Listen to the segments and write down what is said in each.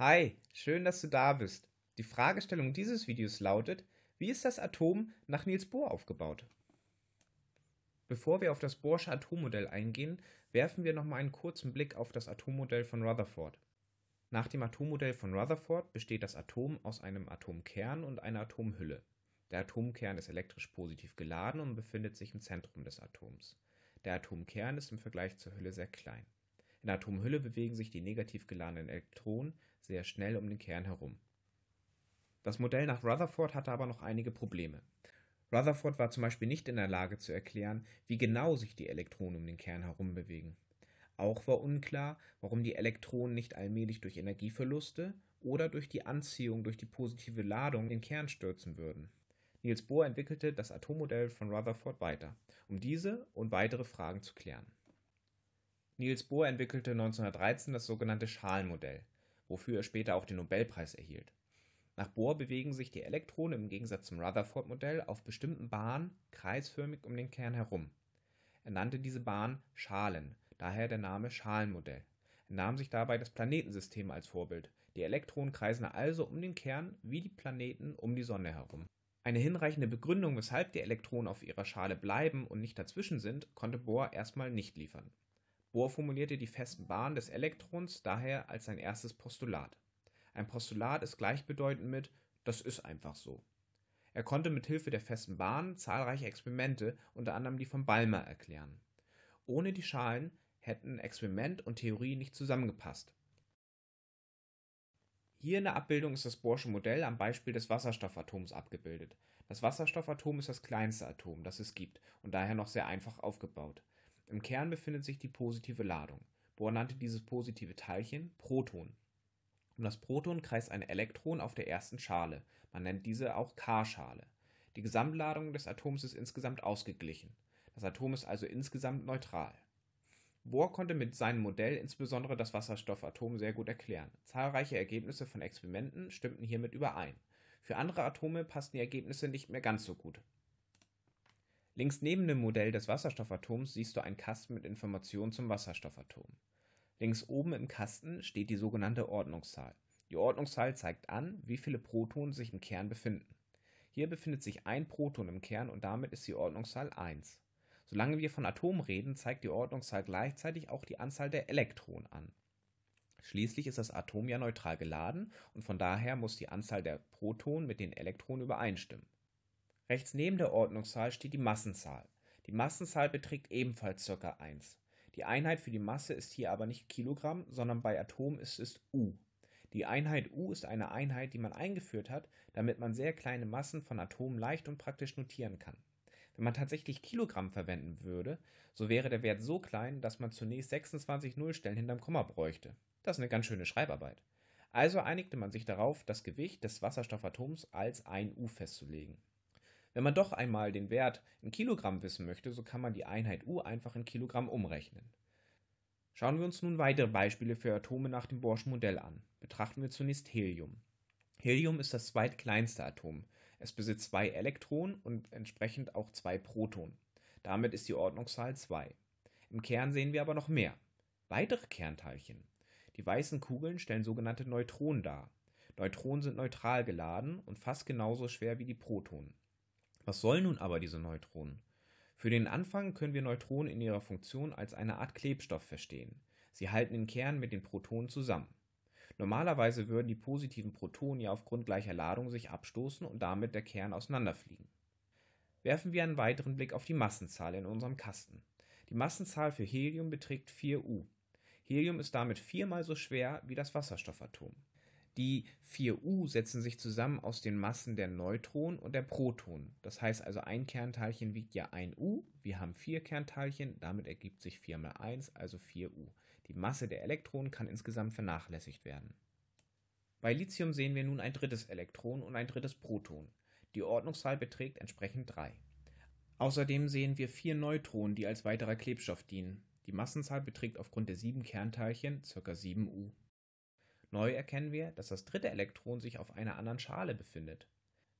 Hi, schön, dass du da bist. Die Fragestellung dieses Videos lautet, wie ist das Atom nach Niels Bohr aufgebaut? Bevor wir auf das Bohrsche Atommodell eingehen, werfen wir nochmal einen kurzen Blick auf das Atommodell von Rutherford. Nach dem Atommodell von Rutherford besteht das Atom aus einem Atomkern und einer Atomhülle. Der Atomkern ist elektrisch positiv geladen und befindet sich im Zentrum des Atoms. Der Atomkern ist im Vergleich zur Hülle sehr klein. In der Atomhülle bewegen sich die negativ geladenen Elektronen sehr schnell um den Kern herum. Das Modell nach Rutherford hatte aber noch einige Probleme. Rutherford war zum Beispiel nicht in der Lage zu erklären, wie genau sich die Elektronen um den Kern herum bewegen. Auch war unklar, warum die Elektronen nicht allmählich durch Energieverluste oder durch die Anziehung durch die positive Ladung den Kern stürzen würden. Niels Bohr entwickelte das Atommodell von Rutherford weiter, um diese und weitere Fragen zu klären Niels Bohr entwickelte 1913 das sogenannte Schalenmodell, wofür er später auch den Nobelpreis erhielt. Nach Bohr bewegen sich die Elektronen im Gegensatz zum Rutherford-Modell auf bestimmten Bahnen kreisförmig um den Kern herum. Er nannte diese Bahn Schalen, daher der Name Schalenmodell. Er nahm sich dabei das Planetensystem als Vorbild. Die Elektronen kreisen also um den Kern wie die Planeten um die Sonne herum. Eine hinreichende Begründung, weshalb die Elektronen auf ihrer Schale bleiben und nicht dazwischen sind, konnte Bohr erstmal nicht liefern. Bohr formulierte die festen Bahnen des Elektrons daher als sein erstes Postulat. Ein Postulat ist gleichbedeutend mit das ist einfach so. Er konnte mit Hilfe der festen Bahnen zahlreiche Experimente, unter anderem die von Balmer, erklären. Ohne die Schalen hätten Experiment und Theorie nicht zusammengepasst. Hier in der Abbildung ist das Bohrsche Modell am Beispiel des Wasserstoffatoms abgebildet. Das Wasserstoffatom ist das kleinste Atom, das es gibt und daher noch sehr einfach aufgebaut. Im Kern befindet sich die positive Ladung. Bohr nannte dieses positive Teilchen Proton. Um das Proton kreist ein Elektron auf der ersten Schale, man nennt diese auch K-Schale. Die Gesamtladung des Atoms ist insgesamt ausgeglichen. Das Atom ist also insgesamt neutral. Bohr konnte mit seinem Modell insbesondere das Wasserstoffatom sehr gut erklären. Zahlreiche Ergebnisse von Experimenten stimmten hiermit überein. Für andere Atome passten die Ergebnisse nicht mehr ganz so gut. Links neben dem Modell des Wasserstoffatoms siehst du einen Kasten mit Informationen zum Wasserstoffatom. Links oben im Kasten steht die sogenannte Ordnungszahl. Die Ordnungszahl zeigt an, wie viele Protonen sich im Kern befinden. Hier befindet sich ein Proton im Kern und damit ist die Ordnungszahl 1. Solange wir von Atomen reden, zeigt die Ordnungszahl gleichzeitig auch die Anzahl der Elektronen an. Schließlich ist das Atom ja neutral geladen und von daher muss die Anzahl der Protonen mit den Elektronen übereinstimmen. Rechts neben der Ordnungszahl steht die Massenzahl. Die Massenzahl beträgt ebenfalls ca. 1. Die Einheit für die Masse ist hier aber nicht Kilogramm, sondern bei Atomen ist es U. Die Einheit U ist eine Einheit, die man eingeführt hat, damit man sehr kleine Massen von Atomen leicht und praktisch notieren kann. Wenn man tatsächlich Kilogramm verwenden würde, so wäre der Wert so klein, dass man zunächst 26 Nullstellen hinterm Komma bräuchte. Das ist eine ganz schöne Schreibarbeit. Also einigte man sich darauf, das Gewicht des Wasserstoffatoms als ein U festzulegen. Wenn man doch einmal den Wert in Kilogramm wissen möchte, so kann man die Einheit U einfach in Kilogramm umrechnen. Schauen wir uns nun weitere Beispiele für Atome nach dem Borschen Modell an. Betrachten wir zunächst Helium. Helium ist das zweitkleinste Atom. Es besitzt zwei Elektronen und entsprechend auch zwei Protonen. Damit ist die Ordnungszahl 2. Im Kern sehen wir aber noch mehr. Weitere Kernteilchen. Die weißen Kugeln stellen sogenannte Neutronen dar. Neutronen sind neutral geladen und fast genauso schwer wie die Protonen. Was sollen nun aber diese Neutronen? Für den Anfang können wir Neutronen in ihrer Funktion als eine Art Klebstoff verstehen. Sie halten den Kern mit den Protonen zusammen. Normalerweise würden die positiven Protonen ja aufgrund gleicher Ladung sich abstoßen und damit der Kern auseinanderfliegen. Werfen wir einen weiteren Blick auf die Massenzahl in unserem Kasten. Die Massenzahl für Helium beträgt 4U. Helium ist damit viermal so schwer wie das Wasserstoffatom. Die vier U setzen sich zusammen aus den Massen der Neutronen und der Protonen. Das heißt also, ein Kernteilchen wiegt ja ein U. Wir haben vier Kernteilchen, damit ergibt sich 4 mal 1, also 4 U. Die Masse der Elektronen kann insgesamt vernachlässigt werden. Bei Lithium sehen wir nun ein drittes Elektron und ein drittes Proton. Die Ordnungszahl beträgt entsprechend 3. Außerdem sehen wir vier Neutronen, die als weiterer Klebstoff dienen. Die Massenzahl beträgt aufgrund der sieben Kernteilchen ca. 7 U. Neu erkennen wir, dass das dritte Elektron sich auf einer anderen Schale befindet.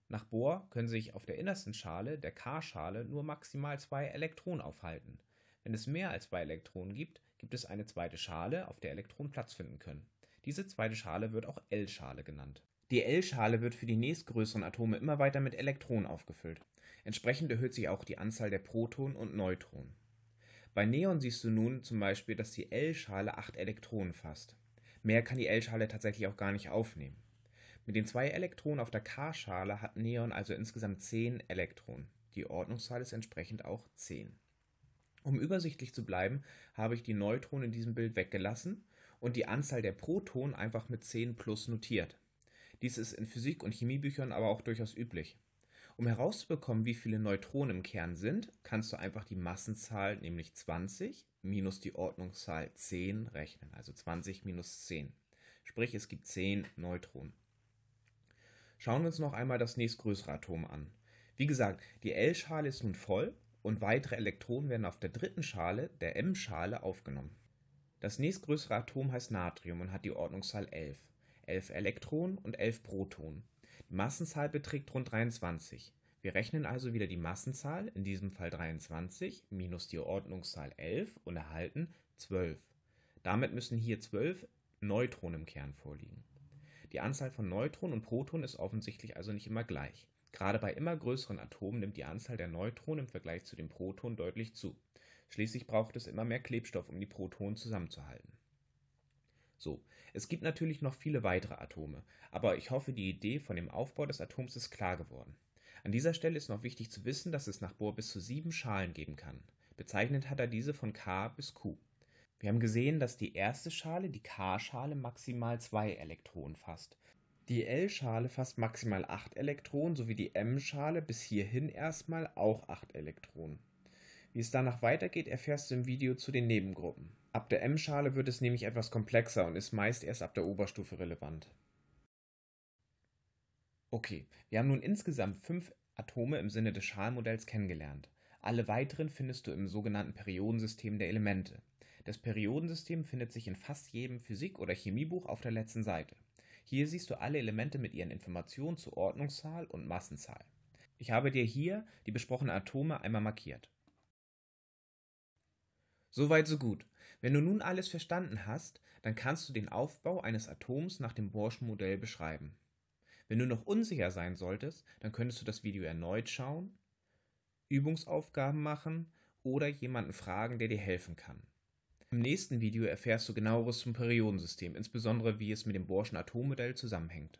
Nach Bohr können sich auf der innersten Schale, der K-Schale, nur maximal zwei Elektronen aufhalten. Wenn es mehr als zwei Elektronen gibt, gibt es eine zweite Schale, auf der Elektronen Platz finden können. Diese zweite Schale wird auch L-Schale genannt. Die L-Schale wird für die nächstgrößeren Atome immer weiter mit Elektronen aufgefüllt. Entsprechend erhöht sich auch die Anzahl der Protonen und Neutronen. Bei Neon siehst du nun zum Beispiel, dass die L-Schale acht Elektronen fasst. Mehr kann die L-Schale tatsächlich auch gar nicht aufnehmen. Mit den zwei Elektronen auf der K-Schale hat Neon also insgesamt 10 Elektronen. Die Ordnungszahl ist entsprechend auch 10. Um übersichtlich zu bleiben, habe ich die Neutronen in diesem Bild weggelassen und die Anzahl der Protonen einfach mit 10 plus notiert. Dies ist in Physik- und Chemiebüchern aber auch durchaus üblich. Um herauszubekommen, wie viele Neutronen im Kern sind, kannst du einfach die Massenzahl, nämlich 20, minus die Ordnungszahl 10 rechnen, also 20 minus 10. Sprich, es gibt 10 Neutronen. Schauen wir uns noch einmal das nächstgrößere Atom an. Wie gesagt, die L-Schale ist nun voll und weitere Elektronen werden auf der dritten Schale, der M-Schale, aufgenommen. Das nächstgrößere Atom heißt Natrium und hat die Ordnungszahl 11. 11 Elektronen und 11 Protonen. Massenzahl beträgt rund 23. Wir rechnen also wieder die Massenzahl, in diesem Fall 23, minus die Ordnungszahl 11 und erhalten 12. Damit müssen hier 12 Neutronen im Kern vorliegen. Die Anzahl von Neutronen und Protonen ist offensichtlich also nicht immer gleich. Gerade bei immer größeren Atomen nimmt die Anzahl der Neutronen im Vergleich zu den Protonen deutlich zu. Schließlich braucht es immer mehr Klebstoff, um die Protonen zusammenzuhalten. So, es gibt natürlich noch viele weitere Atome, aber ich hoffe, die Idee von dem Aufbau des Atoms ist klar geworden. An dieser Stelle ist noch wichtig zu wissen, dass es nach Bohr bis zu sieben Schalen geben kann. Bezeichnet hat er diese von K bis Q. Wir haben gesehen, dass die erste Schale, die K-Schale, maximal zwei Elektronen fasst. Die L-Schale fasst maximal acht Elektronen sowie die M-Schale bis hierhin erstmal auch acht Elektronen. Wie es danach weitergeht, erfährst du im Video zu den Nebengruppen. Ab der M-Schale wird es nämlich etwas komplexer und ist meist erst ab der Oberstufe relevant. Okay, wir haben nun insgesamt fünf Atome im Sinne des Schalmodells kennengelernt. Alle weiteren findest du im sogenannten Periodensystem der Elemente. Das Periodensystem findet sich in fast jedem Physik- oder Chemiebuch auf der letzten Seite. Hier siehst du alle Elemente mit ihren Informationen zu Ordnungszahl und Massenzahl. Ich habe dir hier die besprochenen Atome einmal markiert. Soweit so gut. Wenn du nun alles verstanden hast, dann kannst du den Aufbau eines Atoms nach dem Borschen Modell beschreiben. Wenn du noch unsicher sein solltest, dann könntest du das Video erneut schauen, Übungsaufgaben machen oder jemanden fragen, der dir helfen kann. Im nächsten Video erfährst du genaueres zum Periodensystem, insbesondere wie es mit dem Borschen Atommodell zusammenhängt.